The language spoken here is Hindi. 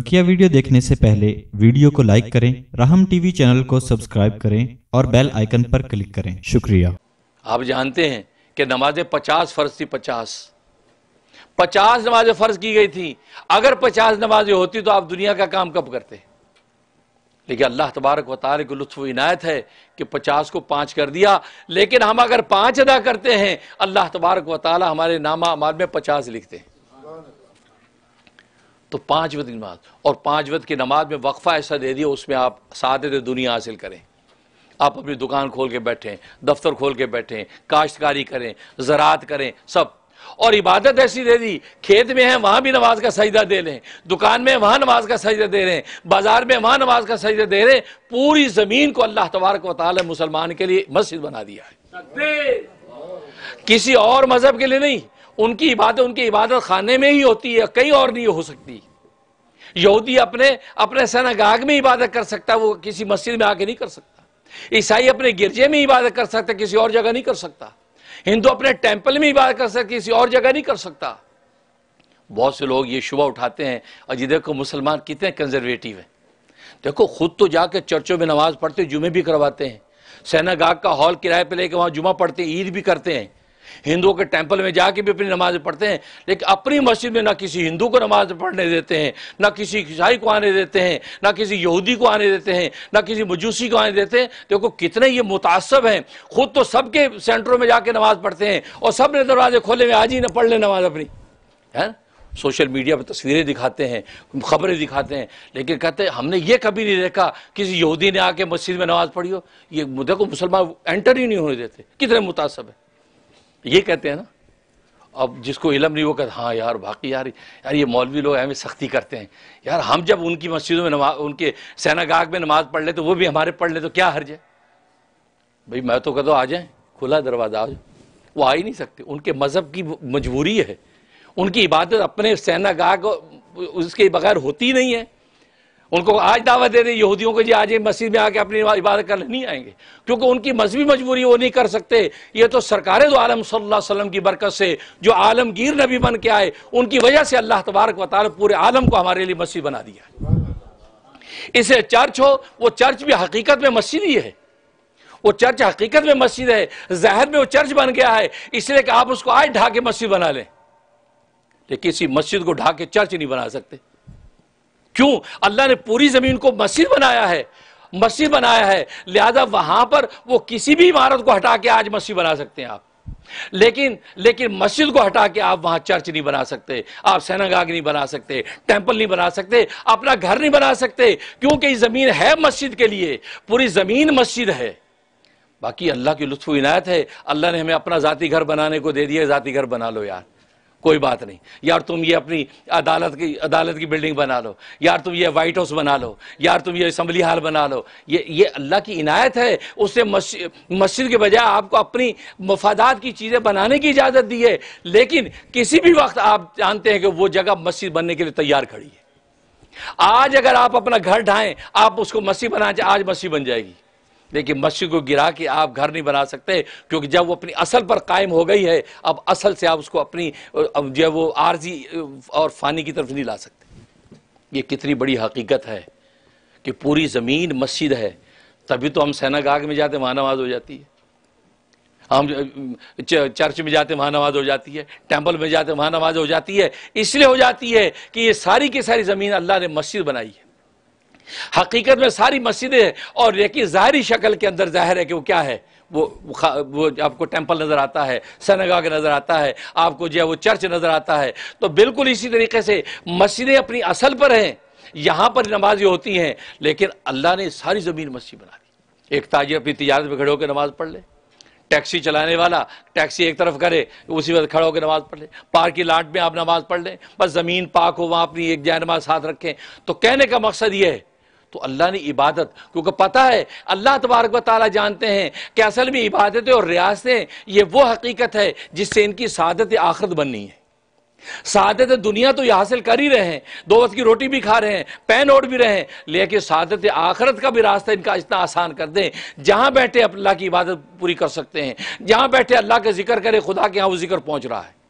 बकिया वीडियो देखने से पहले वीडियो को लाइक करें राहम टीवी चैनल को सब्सक्राइब करें और बेल आइकन पर क्लिक करें शुक्रिया आप जानते हैं कि नमाजें पचास फर्ज थी पचास पचास नमाजें फर्ज की गई थी अगर पचास नमाजें होती तो आप दुनिया का काम कब करते लेकिन अल्लाह तबारक व को लुत्फ इनायत है कि पचास को पांच कर दिया लेकिन हम अगर पांच अदा करते हैं अल्लाह तबारक व हमारे नामा अमाल में पचास लिखते हैं तो पाँच वक्त की नमाज और पाँच वक्त की नमाज में वक्फ़ा ऐसा दे दिया उसमें आप सादत दुनिया हासिल करें आप अपनी दुकान खोल के बैठें दफ्तर खोल के बैठें काश्तकारी करें ज़रात करें सब और इबादत ऐसी दे दी खेत में है वहां भी नमाज का सजदा दे लें दुकान में वहां नमाज का सजदा दे रहे हैं बाजार में वहां नमाज का सजदा दे रहे हैं पूरी ज़मीन को अल्लाह तबारक वाली मुसलमान के लिए मस्जिद बना दिया है किसी और मज़हब के लिए नहीं उनकी इबादत उनके इबादत खाने में ही होती है कहीं और नहीं हो सकती यहूदी अपने अपने सनागाग में इबादत कर सकता वो किसी मस्जिद में आके नहीं कर सकता ईसाई अपने गिरजे में इबादत कर सकता किसी और जगह नहीं कर सकता हिंदू अपने टेम्पल में इबादत कर सकता किसी और जगह नहीं कर सकता बहुत से लोग ये शुभ उठाते हैं और जी देखो मुसलमान कितने कंजर्वेटिव हैं देखो खुद तो जाकर चर्चों में नमाज पढ़ते जुमे भी करवाते हैं सैनागाग का हॉल किराए पर लेकर वहां जुमा पढ़ते ईद भी करते हैं हिंदुओं के टेंपल में जाके भी अपनी नमाज पढ़ते हैं लेकिन अपनी मस्जिद में ना किसी हिंदू को नमाज पढ़ने देते हैं ना किसी ईसाई को आने देते हैं ना किसी यहूदी को आने देते हैं ना किसी मजूसी को आने देते हैं देखो कितने ये मुतासब हैं खुद तो सबके सेंटरों में जाके नमाज पढ़ते हैं और सब ने दरवाजे खोले में आज ही ना पढ़ ले नमाज अपनी है सोशल मीडिया पर तस्वीरें दिखाते हैं खबरें दिखाते हैं लेकिन कहते हैं हमने ये कभी नहीं देखा किसी यहूदी ने आके मस्जिद में नमाज पढ़ी हो ये देखो मुसलमान एंटर ही नहीं होने देते कितने मुतासब है ये कहते हैं ना अब जिसको इलम नहीं वो कहते हाँ यार बाकी यार यार ये मौलवी लोग हमें सख्ती करते हैं यार हम जब उनकी मस्जिदों में नमाज उनके सैनागाग में नमाज पढ़ ले तो वो भी हमारे पढ़ ले तो क्या हर्ज है भाई मैं तो कह दो आ जाए खुला दरवाज़ा आ जाओ वो आ ही नहीं सकते उनके मज़हब की मजबूरी है उनकी इबादत अपने सैनागाग उसके बगैर होती नहीं है उनको आज दावा दे दें यहूदियों को जी आज मस्जिद में आके अपनी इबादत कर नहीं आएंगे क्योंकि उनकी मजहबी मजबूरी वो नहीं कर सकते ये तो सरकार दो आलम वसल्लम की बरकत से जो आलमगीर नबी बन के आए उनकी वजह से अल्लाह तबारक वाल पूरे आलम को हमारे लिए मस्जिद बना दिया इसे चर्च हो वो चर्च भी हकीकत में मस्जिद ही है वो चर्च हकीकत में मस्जिद है जहर में वो चर्च बन गया है इसलिए कि आप उसको आज ढाके मस्जिद बना लें लेकिन किसी मस्जिद को ढाके चर्च नहीं बना सकते क्यों अल्लाह ने पूरी ज़मीन को मस्जिद बनाया है मस्जिद बनाया है लिहाजा वहां पर वो किसी भी इमारत को हटा के आज मस्जिद बना सकते हैं आप लेकिन लेकिन मस्जिद को हटा के आप वहां चर्च नहीं बना सकते आप सैनागाग नहीं बना सकते टेम्पल नहीं बना सकते अपना घर नहीं बना सकते क्योंकि ज़मीन है मस्जिद के लिए पूरी ज़मीन मस्जिद है बाकी अल्लाह की लुत्फ इनायत है अल्लाह ने हमें अपना जाति घर बनाने को दे दिया जाति घर बना लो यार कोई बात नहीं यार तुम ये अपनी अदालत की अदालत की बिल्डिंग बना लो यार तुम ये वाइट हाउस बना लो यार तुम ये असम्बली हाल बना लो ये ये अल्लाह की इनायत है उससे मस्जिद के बजाय आपको अपनी मफादात की चीज़ें बनाने की इजाज़त दी है लेकिन किसी भी वक्त आप जानते हैं कि वो जगह मस्जिद बनने के लिए तैयार खड़ी है आज अगर आप अपना घर ढाएं आप उसको मस्जिद बना आज मस्जिद बन जाएगी लेकिन मस्जिद को गिरा के आप घर नहीं बना सकते क्योंकि जब वो अपनी असल पर कायम हो गई है अब असल से आप उसको अपनी जो वो आरजी और फ़ानी की तरफ नहीं ला सकते ये कितनी बड़ी हकीकत है कि पूरी ज़मीन मस्जिद है तभी तो हम सैनागाग में जाते वहां नमाज हो जाती है हम चर्च में जाते वहां नमाज हो जाती है टेम्पल में जाते वहां नमाज हो जाती है इसलिए हो जाती है कि ये सारी की सारी ज़मीन अल्लाह ने मस्जिद बनाई है हकीकत में सारी मस्जिदें हैं और लेकिन ज़ाहरी शक्ल के अंदर ज़ाहिर है कि वो क्या है वो वो आपको टेम्पल नज़र आता है सनगाग नज़र आता है आपको जो है वो चर्च नज़र आता है तो बिल्कुल इसी तरीके से मस्जिदें अपनी असल पर हैं यहाँ पर नमाजें होती हैं लेकिन अल्लाह ने सारी ज़मीन मस्जिद बना दी एक ताजी अपनी तजारत में खड़े होकर नमाज़ पढ़ ले टैक्सी चलाने वाला टैक्सी एक तरफ करे उसी वक्त खड़ा होकर नमाज़ पढ़ ले पार्क की लाट में आप नमाज़ पढ़ लें बस ज़मीन पाक हो वहाँ अपनी एक जाय नमाज साथ रखें तो कहने का मकसद ये है तो अल्लाह ने इबादत क्योंकि पता है अल्लाह तबारक वाली जानते हैं कि असल में इबादतें और रियासतें ये वो हकीकत है जिससे इनकी सादत आखरत बननी है सादत दुनिया तो ये हासिल कर ही रहे हैं दो वक्त की रोटी भी खा रहे हैं पैन ओढ़ भी रहे हैं लेकिन सादत आखरत का भी रास्ता इनका इतना आसान कर दें जहाँ बैठे अल्लाह की इबादत पूरी कर सकते हैं जहाँ बैठे अल्लाह का जिक्र करें खुदा के यहाँ वो जिक्र पहुँच रहा है